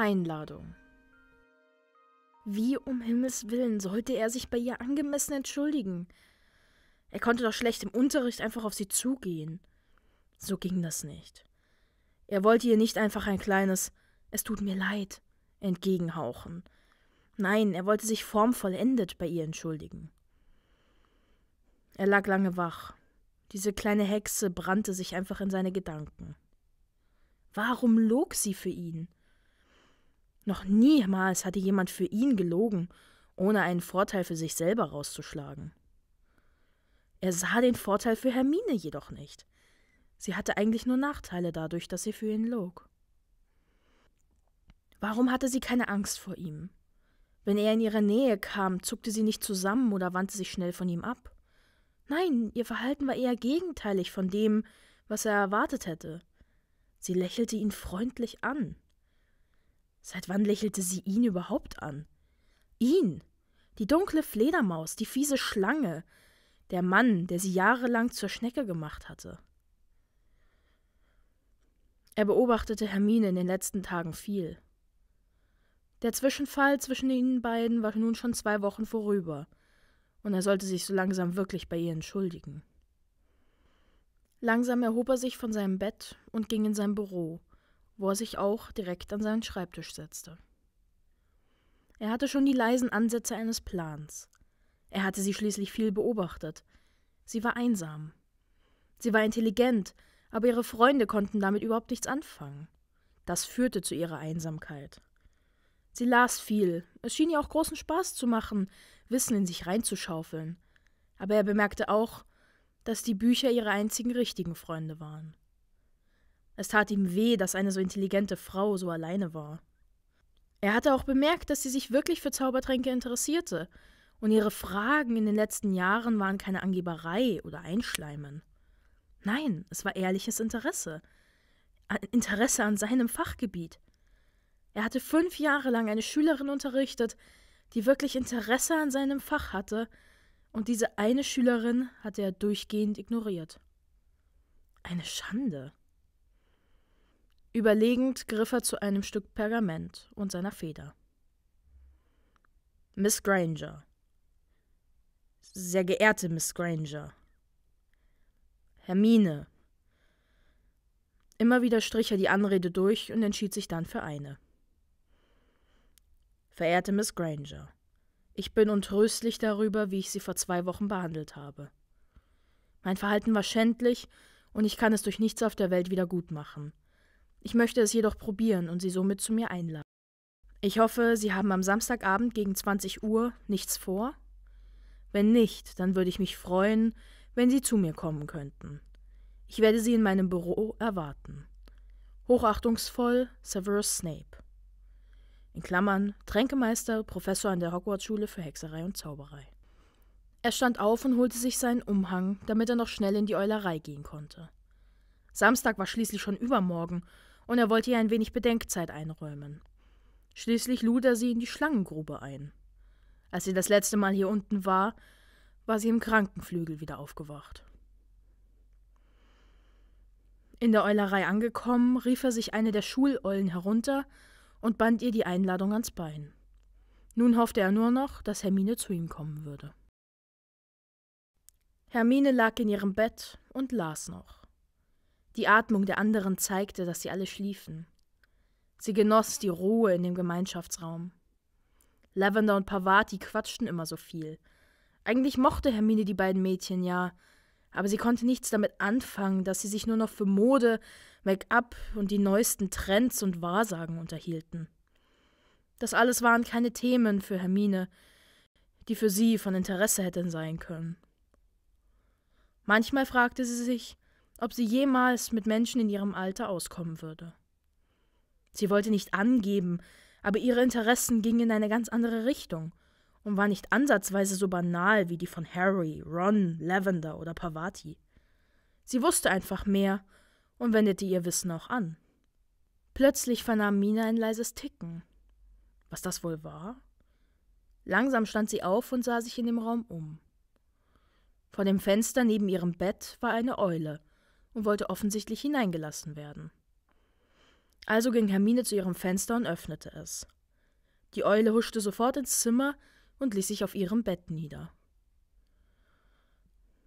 Einladung. Wie um Himmels willen sollte er sich bei ihr angemessen entschuldigen? Er konnte doch schlecht im Unterricht einfach auf sie zugehen. So ging das nicht. Er wollte ihr nicht einfach ein kleines Es tut mir leid entgegenhauchen. Nein, er wollte sich formvollendet bei ihr entschuldigen. Er lag lange wach. Diese kleine Hexe brannte sich einfach in seine Gedanken. Warum log sie für ihn? Noch niemals hatte jemand für ihn gelogen, ohne einen Vorteil für sich selber rauszuschlagen. Er sah den Vorteil für Hermine jedoch nicht. Sie hatte eigentlich nur Nachteile dadurch, dass sie für ihn log. Warum hatte sie keine Angst vor ihm? Wenn er in ihre Nähe kam, zuckte sie nicht zusammen oder wandte sich schnell von ihm ab. Nein, ihr Verhalten war eher gegenteilig von dem, was er erwartet hätte. Sie lächelte ihn freundlich an. Seit wann lächelte sie ihn überhaupt an? Ihn! Die dunkle Fledermaus, die fiese Schlange, der Mann, der sie jahrelang zur Schnecke gemacht hatte. Er beobachtete Hermine in den letzten Tagen viel. Der Zwischenfall zwischen ihnen beiden war nun schon zwei Wochen vorüber, und er sollte sich so langsam wirklich bei ihr entschuldigen. Langsam erhob er sich von seinem Bett und ging in sein Büro, wo er sich auch direkt an seinen Schreibtisch setzte. Er hatte schon die leisen Ansätze eines Plans. Er hatte sie schließlich viel beobachtet. Sie war einsam. Sie war intelligent, aber ihre Freunde konnten damit überhaupt nichts anfangen. Das führte zu ihrer Einsamkeit. Sie las viel, es schien ihr auch großen Spaß zu machen, Wissen in sich reinzuschaufeln. Aber er bemerkte auch, dass die Bücher ihre einzigen richtigen Freunde waren. Es tat ihm weh, dass eine so intelligente Frau so alleine war. Er hatte auch bemerkt, dass sie sich wirklich für Zaubertränke interessierte, und ihre Fragen in den letzten Jahren waren keine Angeberei oder Einschleimen. Nein, es war ehrliches Interesse. Interesse an seinem Fachgebiet. Er hatte fünf Jahre lang eine Schülerin unterrichtet, die wirklich Interesse an seinem Fach hatte, und diese eine Schülerin hatte er durchgehend ignoriert. Eine Schande. Überlegend griff er zu einem Stück Pergament und seiner Feder. Miss Granger. Sehr geehrte Miss Granger. Hermine. Immer wieder strich er die Anrede durch und entschied sich dann für eine. Verehrte Miss Granger, ich bin untröstlich darüber, wie ich Sie vor zwei Wochen behandelt habe. Mein Verhalten war schändlich und ich kann es durch nichts auf der Welt wieder gut machen. Ich möchte es jedoch probieren und Sie somit zu mir einladen. Ich hoffe, Sie haben am Samstagabend gegen 20 Uhr nichts vor? Wenn nicht, dann würde ich mich freuen, wenn Sie zu mir kommen könnten. Ich werde Sie in meinem Büro erwarten. Hochachtungsvoll Severus Snape. In Klammern Tränkemeister, Professor an der Hogwarts-Schule für Hexerei und Zauberei. Er stand auf und holte sich seinen Umhang, damit er noch schnell in die Eulerei gehen konnte. Samstag war schließlich schon übermorgen und er wollte ihr ein wenig Bedenkzeit einräumen. Schließlich lud er sie in die Schlangengrube ein. Als sie das letzte Mal hier unten war, war sie im Krankenflügel wieder aufgewacht. In der Eulerei angekommen, rief er sich eine der Schuleulen herunter und band ihr die Einladung ans Bein. Nun hoffte er nur noch, dass Hermine zu ihm kommen würde. Hermine lag in ihrem Bett und las noch. Die Atmung der anderen zeigte, dass sie alle schliefen. Sie genoss die Ruhe in dem Gemeinschaftsraum. Lavender und Pavati quatschten immer so viel. Eigentlich mochte Hermine die beiden Mädchen ja, aber sie konnte nichts damit anfangen, dass sie sich nur noch für Mode, Make-up und die neuesten Trends und Wahrsagen unterhielten. Das alles waren keine Themen für Hermine, die für sie von Interesse hätten sein können. Manchmal fragte sie sich, ob sie jemals mit Menschen in ihrem Alter auskommen würde. Sie wollte nicht angeben, aber ihre Interessen gingen in eine ganz andere Richtung und war nicht ansatzweise so banal wie die von Harry, Ron, Lavender oder Pavati. Sie wusste einfach mehr und wendete ihr Wissen auch an. Plötzlich vernahm Mina ein leises Ticken. Was das wohl war? Langsam stand sie auf und sah sich in dem Raum um. Vor dem Fenster neben ihrem Bett war eine Eule, und wollte offensichtlich hineingelassen werden. Also ging Hermine zu ihrem Fenster und öffnete es. Die Eule huschte sofort ins Zimmer und ließ sich auf ihrem Bett nieder.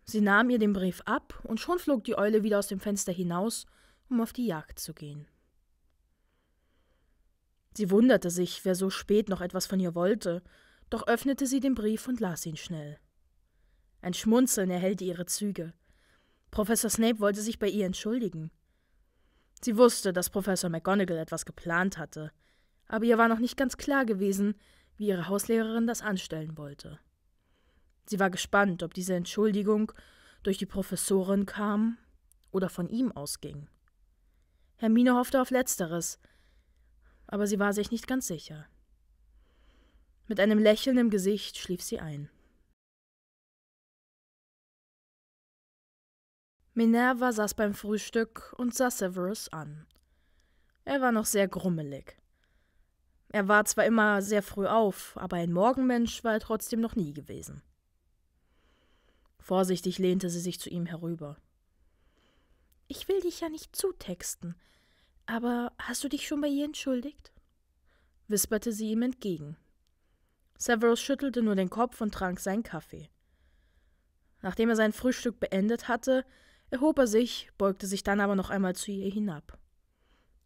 Sie nahm ihr den Brief ab, und schon flog die Eule wieder aus dem Fenster hinaus, um auf die Jagd zu gehen. Sie wunderte sich, wer so spät noch etwas von ihr wollte, doch öffnete sie den Brief und las ihn schnell. Ein Schmunzeln erhellte ihre Züge. Professor Snape wollte sich bei ihr entschuldigen. Sie wusste, dass Professor McGonagall etwas geplant hatte, aber ihr war noch nicht ganz klar gewesen, wie ihre Hauslehrerin das anstellen wollte. Sie war gespannt, ob diese Entschuldigung durch die Professorin kam oder von ihm ausging. Hermine hoffte auf Letzteres, aber sie war sich nicht ganz sicher. Mit einem Lächeln im Gesicht schlief sie ein. Minerva saß beim Frühstück und sah Severus an. Er war noch sehr grummelig. Er war zwar immer sehr früh auf, aber ein Morgenmensch war er trotzdem noch nie gewesen. Vorsichtig lehnte sie sich zu ihm herüber. Ich will dich ja nicht zutexten, aber hast du dich schon bei ihr entschuldigt? wisperte sie ihm entgegen. Severus schüttelte nur den Kopf und trank seinen Kaffee. Nachdem er sein Frühstück beendet hatte, erhob er sich, beugte sich dann aber noch einmal zu ihr hinab.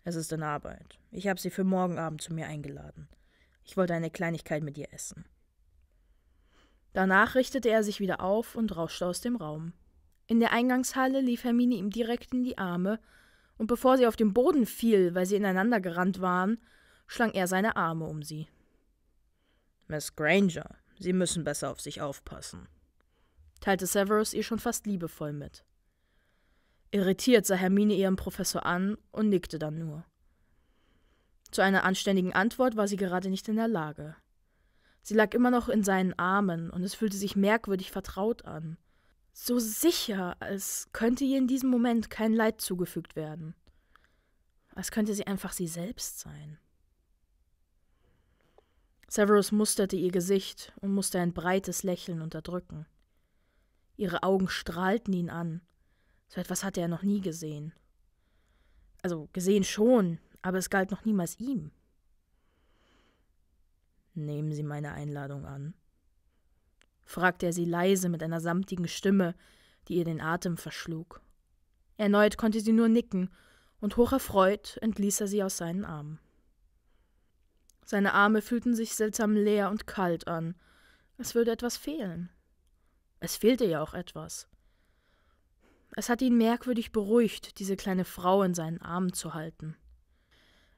Es ist in Arbeit. Ich habe sie für morgen Abend zu mir eingeladen. Ich wollte eine Kleinigkeit mit ihr essen. Danach richtete er sich wieder auf und rauschte aus dem Raum. In der Eingangshalle lief Hermine ihm direkt in die Arme, und bevor sie auf den Boden fiel, weil sie ineinander gerannt waren, schlang er seine Arme um sie. Miss Granger, Sie müssen besser auf sich aufpassen, teilte Severus ihr schon fast liebevoll mit. Irritiert sah Hermine ihren Professor an und nickte dann nur. Zu einer anständigen Antwort war sie gerade nicht in der Lage. Sie lag immer noch in seinen Armen und es fühlte sich merkwürdig vertraut an. So sicher, als könnte ihr in diesem Moment kein Leid zugefügt werden. Als könnte sie einfach sie selbst sein. Severus musterte ihr Gesicht und musste ein breites Lächeln unterdrücken. Ihre Augen strahlten ihn an, so etwas hatte er noch nie gesehen. Also gesehen schon, aber es galt noch niemals ihm. Nehmen Sie meine Einladung an? fragte er sie leise mit einer samtigen Stimme, die ihr den Atem verschlug. Erneut konnte sie nur nicken, und hocherfreut entließ er sie aus seinen Armen. Seine Arme fühlten sich seltsam leer und kalt an, es würde etwas fehlen. Es fehlte ja auch etwas. Es hat ihn merkwürdig beruhigt, diese kleine Frau in seinen Armen zu halten.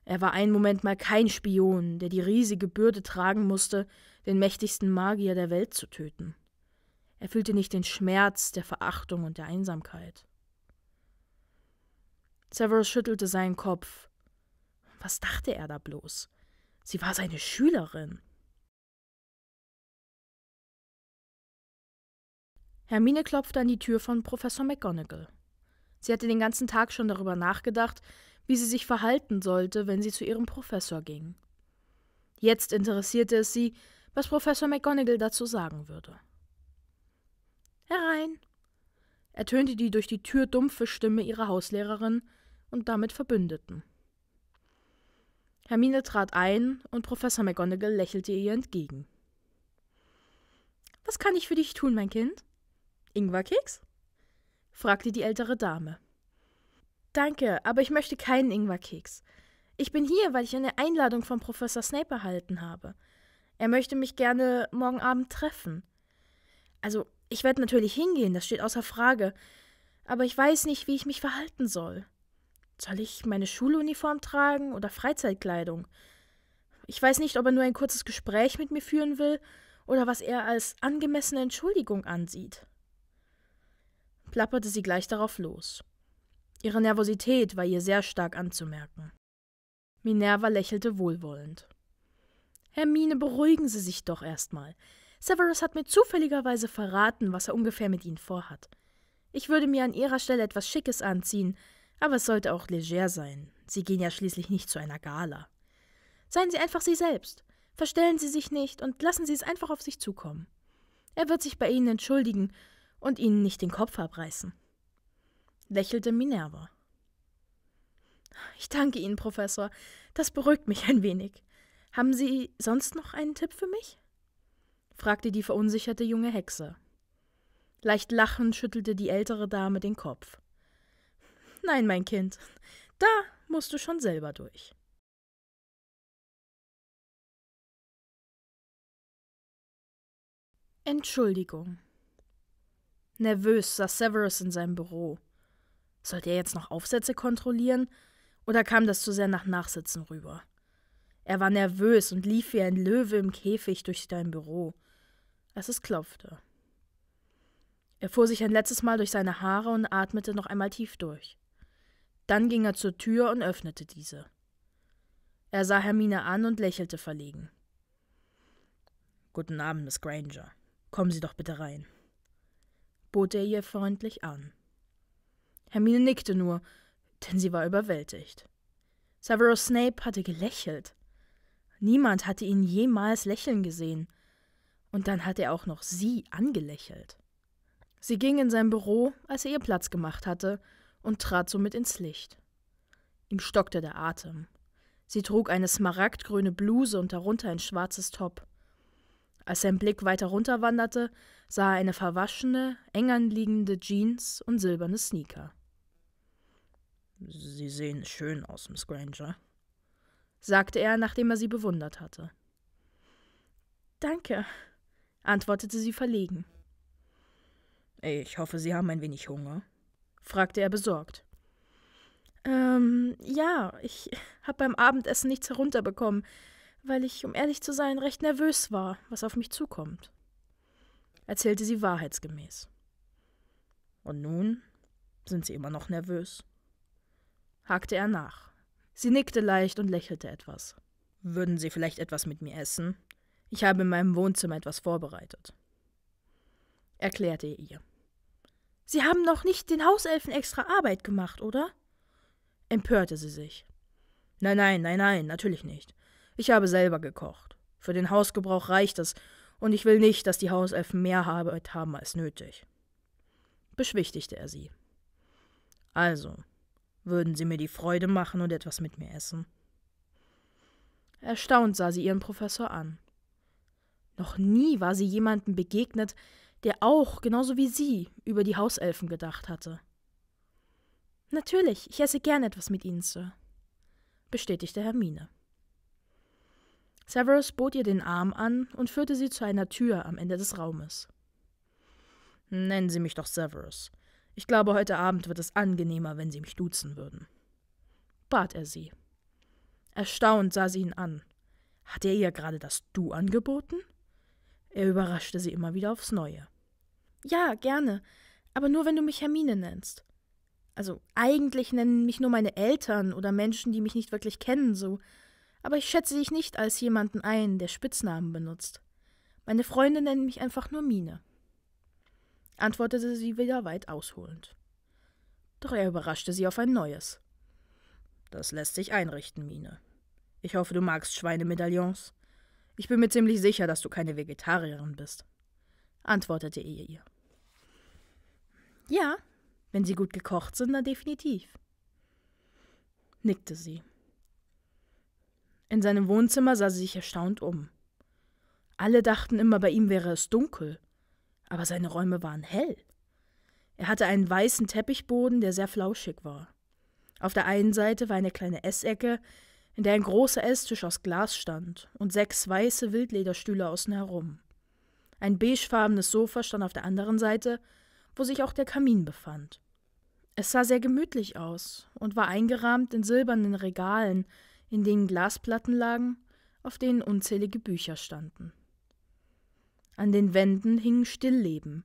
Er war einen Moment mal kein Spion, der die riesige Bürde tragen musste, den mächtigsten Magier der Welt zu töten. Er fühlte nicht den Schmerz der Verachtung und der Einsamkeit. Severus schüttelte seinen Kopf. Was dachte er da bloß? Sie war seine Schülerin. Hermine klopfte an die Tür von Professor McGonagall. Sie hatte den ganzen Tag schon darüber nachgedacht, wie sie sich verhalten sollte, wenn sie zu ihrem Professor ging. Jetzt interessierte es sie, was Professor McGonagall dazu sagen würde. Herein! ertönte die durch die Tür dumpfe Stimme ihrer Hauslehrerin und damit Verbündeten. Hermine trat ein und Professor McGonagall lächelte ihr entgegen. Was kann ich für dich tun, mein Kind? Ingwerkeks? fragte die ältere Dame. Danke, aber ich möchte keinen Ingwerkeks. Ich bin hier, weil ich eine Einladung von Professor Snape erhalten habe. Er möchte mich gerne morgen Abend treffen. Also, ich werde natürlich hingehen, das steht außer Frage. Aber ich weiß nicht, wie ich mich verhalten soll. Soll ich meine Schuluniform tragen oder Freizeitkleidung? Ich weiß nicht, ob er nur ein kurzes Gespräch mit mir führen will oder was er als angemessene Entschuldigung ansieht plapperte sie gleich darauf los. Ihre Nervosität war ihr sehr stark anzumerken. Minerva lächelte wohlwollend. Hermine, beruhigen Sie sich doch erstmal. Severus hat mir zufälligerweise verraten, was er ungefähr mit Ihnen vorhat. Ich würde mir an Ihrer Stelle etwas Schickes anziehen, aber es sollte auch leger sein. Sie gehen ja schließlich nicht zu einer Gala. Seien Sie einfach Sie selbst. Verstellen Sie sich nicht und lassen Sie es einfach auf sich zukommen. Er wird sich bei Ihnen entschuldigen und ihnen nicht den Kopf abreißen, lächelte Minerva. Ich danke Ihnen, Professor. Das beruhigt mich ein wenig. Haben Sie sonst noch einen Tipp für mich? fragte die verunsicherte junge Hexe. Leicht lachend schüttelte die ältere Dame den Kopf. Nein, mein Kind, da musst du schon selber durch. Entschuldigung. Nervös saß Severus in seinem Büro. Sollte er jetzt noch Aufsätze kontrollieren? Oder kam das zu sehr nach Nachsitzen rüber? Er war nervös und lief wie ein Löwe im Käfig durch sein Büro, als es klopfte. Er fuhr sich ein letztes Mal durch seine Haare und atmete noch einmal tief durch. Dann ging er zur Tür und öffnete diese. Er sah Hermine an und lächelte verlegen. Guten Abend, Miss Granger. Kommen Sie doch bitte rein bot er ihr freundlich an. Hermine nickte nur, denn sie war überwältigt. Severus Snape hatte gelächelt. Niemand hatte ihn jemals lächeln gesehen. Und dann hatte er auch noch sie angelächelt. Sie ging in sein Büro, als er ihr Platz gemacht hatte, und trat somit ins Licht. Ihm stockte der Atem. Sie trug eine smaragdgrüne Bluse und darunter ein schwarzes Top. Als sein Blick weiter runter wanderte, sah er eine verwaschene, eng anliegende Jeans und silberne Sneaker. Sie sehen schön aus, Miss Granger, sagte er, nachdem er sie bewundert hatte. Danke, antwortete sie verlegen. Ich hoffe, Sie haben ein wenig Hunger? fragte er besorgt. Ähm, ja, ich habe beim Abendessen nichts herunterbekommen weil ich, um ehrlich zu sein, recht nervös war, was auf mich zukommt, erzählte sie wahrheitsgemäß. Und nun sind Sie immer noch nervös? hakte er nach. Sie nickte leicht und lächelte etwas. Würden Sie vielleicht etwas mit mir essen? Ich habe in meinem Wohnzimmer etwas vorbereitet. Erklärte er ihr. Sie haben noch nicht den Hauselfen extra Arbeit gemacht, oder? empörte sie sich. Nein, nein, nein, nein, natürlich nicht. Ich habe selber gekocht. Für den Hausgebrauch reicht es, und ich will nicht, dass die Hauselfen mehr Arbeit haben als nötig. Beschwichtigte er sie. Also, würden Sie mir die Freude machen und etwas mit mir essen? Erstaunt sah sie ihren Professor an. Noch nie war sie jemandem begegnet, der auch, genauso wie sie, über die Hauselfen gedacht hatte. Natürlich, ich esse gern etwas mit Ihnen, Sir, bestätigte Hermine. Severus bot ihr den Arm an und führte sie zu einer Tür am Ende des Raumes. Nennen Sie mich doch Severus. Ich glaube, heute Abend wird es angenehmer, wenn Sie mich duzen würden. bat er sie. Erstaunt sah sie ihn an. Hat er ihr gerade das Du angeboten? Er überraschte sie immer wieder aufs Neue. Ja, gerne, aber nur wenn du mich Hermine nennst. Also eigentlich nennen mich nur meine Eltern oder Menschen, die mich nicht wirklich kennen, so aber ich schätze dich nicht als jemanden ein, der Spitznamen benutzt. Meine Freunde nennen mich einfach nur Mine, antwortete sie wieder weit ausholend. Doch er überraschte sie auf ein neues. Das lässt sich einrichten, Mine. Ich hoffe, du magst Schweinemedaillons. Ich bin mir ziemlich sicher, dass du keine Vegetarierin bist, antwortete er ihr. Ja, wenn sie gut gekocht sind, dann definitiv, nickte sie. In seinem Wohnzimmer sah sie sich erstaunt um. Alle dachten immer, bei ihm wäre es dunkel, aber seine Räume waren hell. Er hatte einen weißen Teppichboden, der sehr flauschig war. Auf der einen Seite war eine kleine Essecke, in der ein großer Esstisch aus Glas stand und sechs weiße Wildlederstühle außen herum. Ein beigefarbenes Sofa stand auf der anderen Seite, wo sich auch der Kamin befand. Es sah sehr gemütlich aus und war eingerahmt in silbernen Regalen, in denen Glasplatten lagen, auf denen unzählige Bücher standen. An den Wänden hingen Stillleben.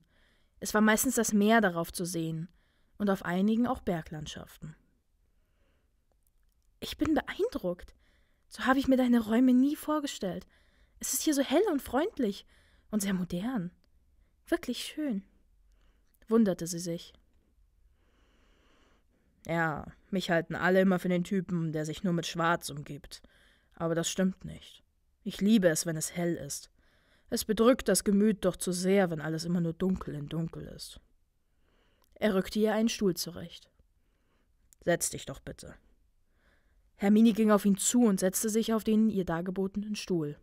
Es war meistens das Meer darauf zu sehen und auf einigen auch Berglandschaften. Ich bin beeindruckt. So habe ich mir deine Räume nie vorgestellt. Es ist hier so hell und freundlich und sehr modern. Wirklich schön, wunderte sie sich. Ja, mich halten alle immer für den Typen, der sich nur mit Schwarz umgibt. Aber das stimmt nicht. Ich liebe es, wenn es hell ist. Es bedrückt das Gemüt doch zu sehr, wenn alles immer nur dunkel in dunkel ist. Er rückte ihr einen Stuhl zurecht. Setz dich doch bitte. Hermine ging auf ihn zu und setzte sich auf den ihr dargebotenen Stuhl.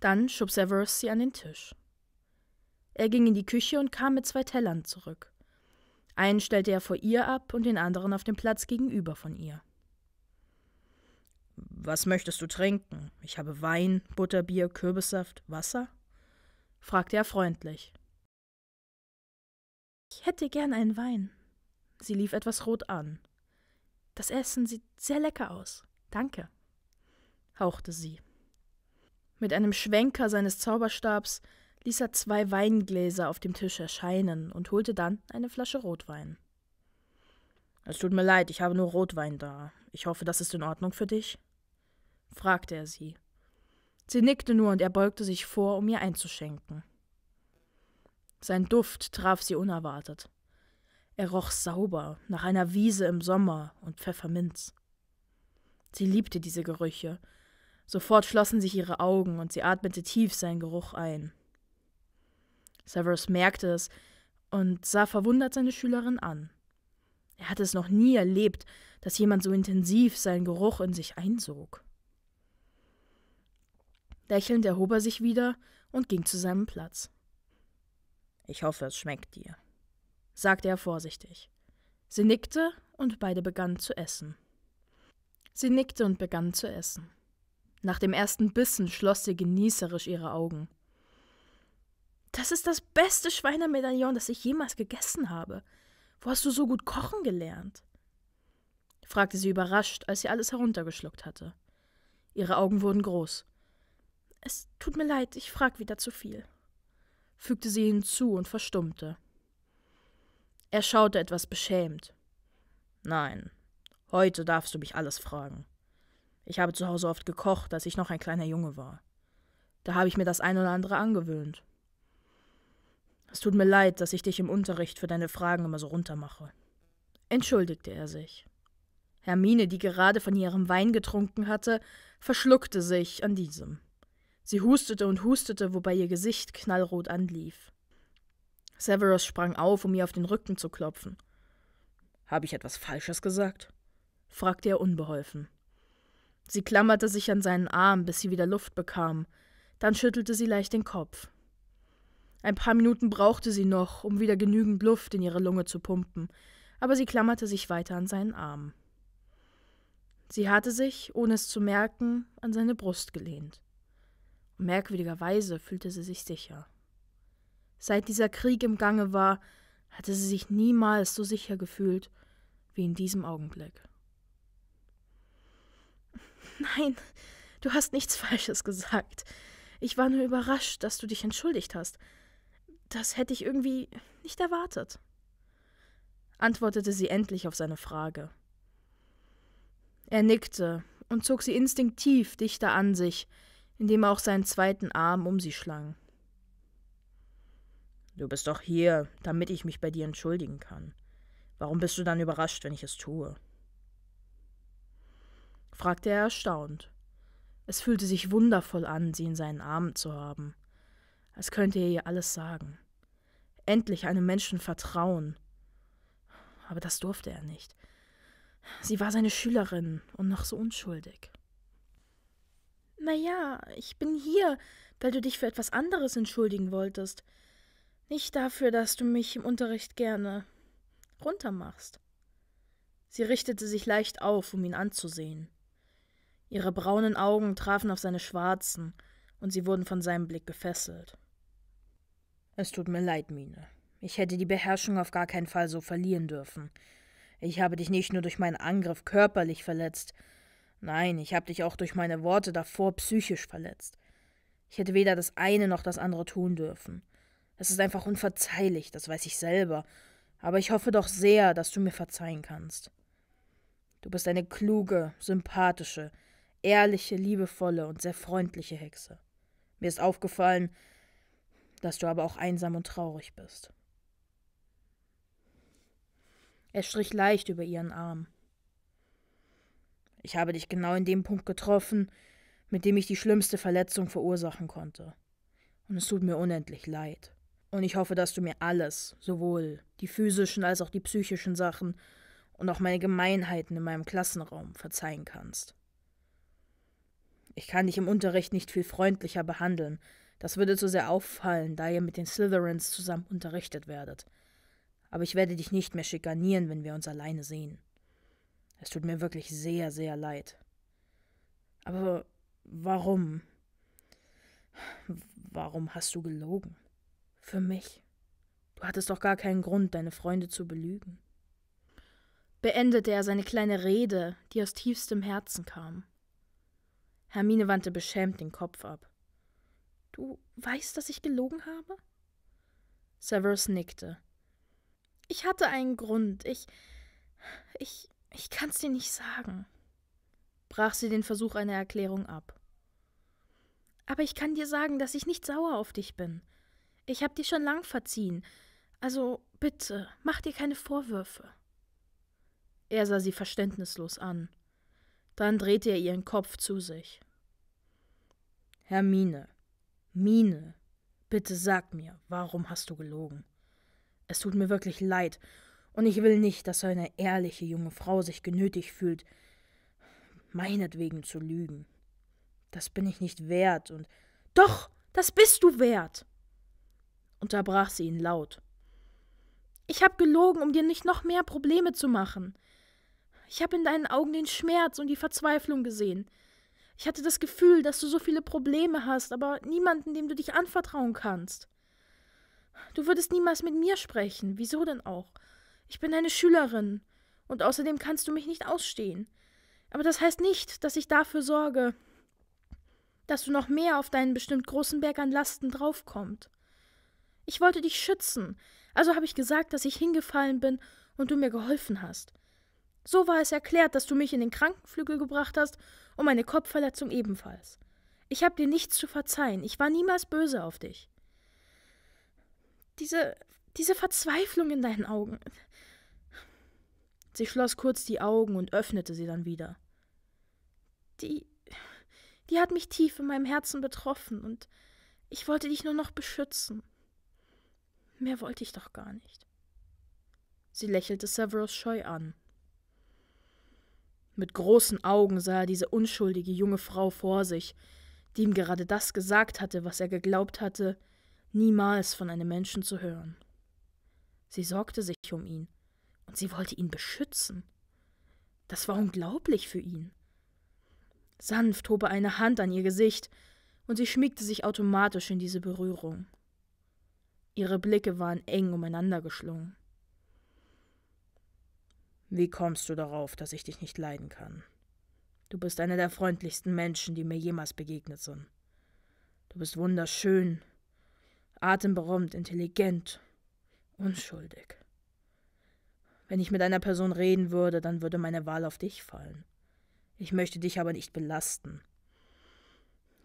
Dann schob Severus sie an den Tisch. Er ging in die Küche und kam mit zwei Tellern zurück. Einen stellte er vor ihr ab und den anderen auf dem Platz gegenüber von ihr. Was möchtest du trinken? Ich habe Wein, Butterbier, Kürbissaft, Wasser? fragte er freundlich. Ich hätte gern einen Wein. Sie lief etwas rot an. Das Essen sieht sehr lecker aus. Danke, hauchte sie. Mit einem Schwenker seines Zauberstabs ließ er zwei Weingläser auf dem Tisch erscheinen und holte dann eine Flasche Rotwein. Es tut mir leid, ich habe nur Rotwein da. Ich hoffe, das ist in Ordnung für dich? fragte er sie. Sie nickte nur und er beugte sich vor, um ihr einzuschenken. Sein Duft traf sie unerwartet. Er roch sauber, nach einer Wiese im Sommer und Pfefferminz. Sie liebte diese Gerüche. Sofort schlossen sich ihre Augen und sie atmete tief seinen Geruch ein. Severus merkte es und sah verwundert seine Schülerin an. Er hatte es noch nie erlebt, dass jemand so intensiv seinen Geruch in sich einsog. Lächelnd erhob er sich wieder und ging zu seinem Platz. Ich hoffe, es schmeckt dir, sagte er vorsichtig. Sie nickte und beide begannen zu essen. Sie nickte und begann zu essen. Nach dem ersten Bissen schloss sie genießerisch ihre Augen. Das ist das beste Schweinemedaillon, das ich jemals gegessen habe. Wo hast du so gut kochen gelernt? fragte sie überrascht, als sie alles heruntergeschluckt hatte. Ihre Augen wurden groß. Es tut mir leid, ich frag wieder zu viel, fügte sie hinzu und verstummte. Er schaute etwas beschämt. Nein, heute darfst du mich alles fragen. Ich habe zu Hause oft gekocht, als ich noch ein kleiner Junge war. Da habe ich mir das ein oder andere angewöhnt. Es tut mir leid, dass ich dich im Unterricht für deine Fragen immer so runtermache. Entschuldigte er sich. Hermine, die gerade von ihrem Wein getrunken hatte, verschluckte sich an diesem. Sie hustete und hustete, wobei ihr Gesicht knallrot anlief. Severus sprang auf, um ihr auf den Rücken zu klopfen. Habe ich etwas Falsches gesagt? fragte er unbeholfen. Sie klammerte sich an seinen Arm, bis sie wieder Luft bekam. Dann schüttelte sie leicht den Kopf. Ein paar Minuten brauchte sie noch, um wieder genügend Luft in ihre Lunge zu pumpen, aber sie klammerte sich weiter an seinen Arm. Sie hatte sich, ohne es zu merken, an seine Brust gelehnt. Und merkwürdigerweise fühlte sie sich sicher. Seit dieser Krieg im Gange war, hatte sie sich niemals so sicher gefühlt wie in diesem Augenblick. Nein, du hast nichts Falsches gesagt. Ich war nur überrascht, dass du dich entschuldigt hast. Das hätte ich irgendwie nicht erwartet, antwortete sie endlich auf seine Frage. Er nickte und zog sie instinktiv dichter an sich, indem er auch seinen zweiten Arm um sie schlang. Du bist doch hier, damit ich mich bei dir entschuldigen kann. Warum bist du dann überrascht, wenn ich es tue? fragte er erstaunt. Es fühlte sich wundervoll an, sie in seinen Armen zu haben als könnte er ihr alles sagen. Endlich einem Menschen vertrauen. Aber das durfte er nicht. Sie war seine Schülerin und noch so unschuldig. Na ja, ich bin hier, weil du dich für etwas anderes entschuldigen wolltest. Nicht dafür, dass du mich im Unterricht gerne runtermachst. Sie richtete sich leicht auf, um ihn anzusehen. Ihre braunen Augen trafen auf seine schwarzen, und sie wurden von seinem Blick gefesselt. Es tut mir leid, Mine. Ich hätte die Beherrschung auf gar keinen Fall so verlieren dürfen. Ich habe dich nicht nur durch meinen Angriff körperlich verletzt, nein, ich habe dich auch durch meine Worte davor psychisch verletzt. Ich hätte weder das eine noch das andere tun dürfen. Es ist einfach unverzeihlich, das weiß ich selber, aber ich hoffe doch sehr, dass du mir verzeihen kannst. Du bist eine kluge, sympathische, ehrliche, liebevolle und sehr freundliche Hexe. Mir ist aufgefallen, dass du aber auch einsam und traurig bist. Er strich leicht über ihren Arm. Ich habe dich genau in dem Punkt getroffen, mit dem ich die schlimmste Verletzung verursachen konnte. Und es tut mir unendlich leid. Und ich hoffe, dass du mir alles, sowohl die physischen als auch die psychischen Sachen und auch meine Gemeinheiten in meinem Klassenraum verzeihen kannst. Ich kann dich im Unterricht nicht viel freundlicher behandeln, das würde zu sehr auffallen, da ihr mit den Slytherins zusammen unterrichtet werdet. Aber ich werde dich nicht mehr schikanieren, wenn wir uns alleine sehen. Es tut mir wirklich sehr, sehr leid. Aber warum? Warum hast du gelogen? Für mich. Du hattest doch gar keinen Grund, deine Freunde zu belügen. Beendete er seine kleine Rede, die aus tiefstem Herzen kam. Hermine wandte beschämt den Kopf ab. Du weißt, dass ich gelogen habe? Severus nickte. Ich hatte einen Grund. Ich. Ich. Ich kann's dir nicht sagen. Brach sie den Versuch einer Erklärung ab. Aber ich kann dir sagen, dass ich nicht sauer auf dich bin. Ich hab dir schon lang verziehen. Also bitte, mach dir keine Vorwürfe. Er sah sie verständnislos an. Dann drehte er ihren Kopf zu sich. Hermine, Mine, bitte sag mir, warum hast du gelogen? Es tut mir wirklich leid, und ich will nicht, dass eine ehrliche junge Frau sich genötigt fühlt, meinetwegen zu lügen. Das bin ich nicht wert, und doch, das bist du wert. unterbrach sie ihn laut. Ich habe gelogen, um dir nicht noch mehr Probleme zu machen. Ich habe in deinen Augen den Schmerz und die Verzweiflung gesehen. Ich hatte das Gefühl, dass du so viele Probleme hast, aber niemanden, dem du dich anvertrauen kannst. Du würdest niemals mit mir sprechen. Wieso denn auch? Ich bin eine Schülerin. Und außerdem kannst du mich nicht ausstehen. Aber das heißt nicht, dass ich dafür sorge, dass du noch mehr auf deinen bestimmt großen Berg an Lasten draufkommt. Ich wollte dich schützen, also habe ich gesagt, dass ich hingefallen bin und du mir geholfen hast. So war es erklärt, dass du mich in den Krankenflügel gebracht hast und meine Kopfverletzung ebenfalls. Ich habe dir nichts zu verzeihen. Ich war niemals böse auf dich. Diese, diese Verzweiflung in deinen Augen. Sie schloss kurz die Augen und öffnete sie dann wieder. Die, die hat mich tief in meinem Herzen betroffen und ich wollte dich nur noch beschützen. Mehr wollte ich doch gar nicht. Sie lächelte Severus scheu an mit großen Augen sah er diese unschuldige junge Frau vor sich, die ihm gerade das gesagt hatte, was er geglaubt hatte, niemals von einem Menschen zu hören. Sie sorgte sich um ihn, und sie wollte ihn beschützen. Das war unglaublich für ihn. Sanft hob er eine Hand an ihr Gesicht, und sie schmiegte sich automatisch in diese Berührung. Ihre Blicke waren eng umeinander geschlungen. Wie kommst du darauf, dass ich dich nicht leiden kann? Du bist einer der freundlichsten Menschen, die mir jemals begegnet sind. Du bist wunderschön, atemberaubend, intelligent, unschuldig. Wenn ich mit einer Person reden würde, dann würde meine Wahl auf dich fallen. Ich möchte dich aber nicht belasten.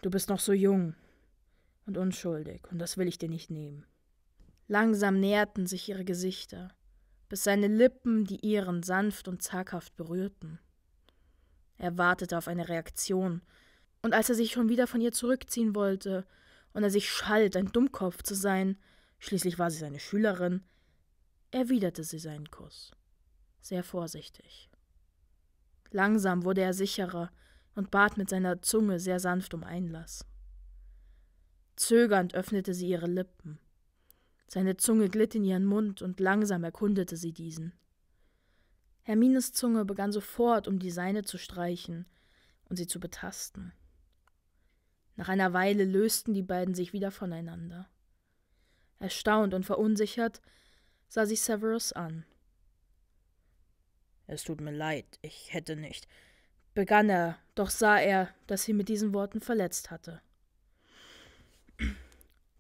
Du bist noch so jung und unschuldig, und das will ich dir nicht nehmen. Langsam näherten sich ihre Gesichter bis seine Lippen die ihren sanft und zaghaft berührten. Er wartete auf eine Reaktion, und als er sich schon wieder von ihr zurückziehen wollte und er sich schalt, ein Dummkopf zu sein, schließlich war sie seine Schülerin, erwiderte sie seinen Kuss, sehr vorsichtig. Langsam wurde er sicherer und bat mit seiner Zunge sehr sanft um Einlass. Zögernd öffnete sie ihre Lippen. Seine Zunge glitt in ihren Mund und langsam erkundete sie diesen. Hermines Zunge begann sofort, um die seine zu streichen und sie zu betasten. Nach einer Weile lösten die beiden sich wieder voneinander. Erstaunt und verunsichert sah sie Severus an. Es tut mir leid, ich hätte nicht, begann er, doch sah er, dass sie mit diesen Worten verletzt hatte.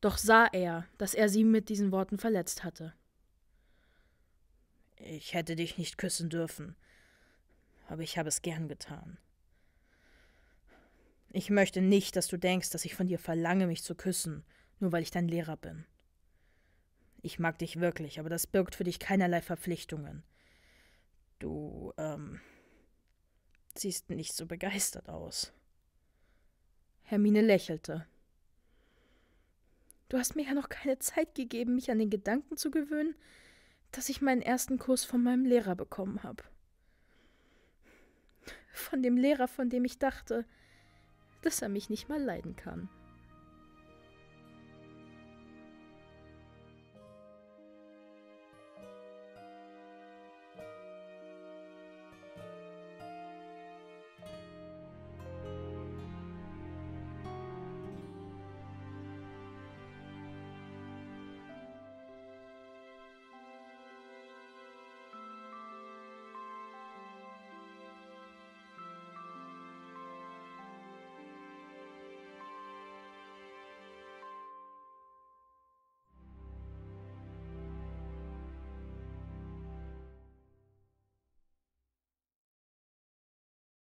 Doch sah er, dass er sie mit diesen Worten verletzt hatte. Ich hätte dich nicht küssen dürfen, aber ich habe es gern getan. Ich möchte nicht, dass du denkst, dass ich von dir verlange, mich zu küssen, nur weil ich dein Lehrer bin. Ich mag dich wirklich, aber das birgt für dich keinerlei Verpflichtungen. Du, ähm, siehst nicht so begeistert aus. Hermine lächelte. Du hast mir ja noch keine Zeit gegeben, mich an den Gedanken zu gewöhnen, dass ich meinen ersten Kurs von meinem Lehrer bekommen habe. Von dem Lehrer, von dem ich dachte, dass er mich nicht mal leiden kann.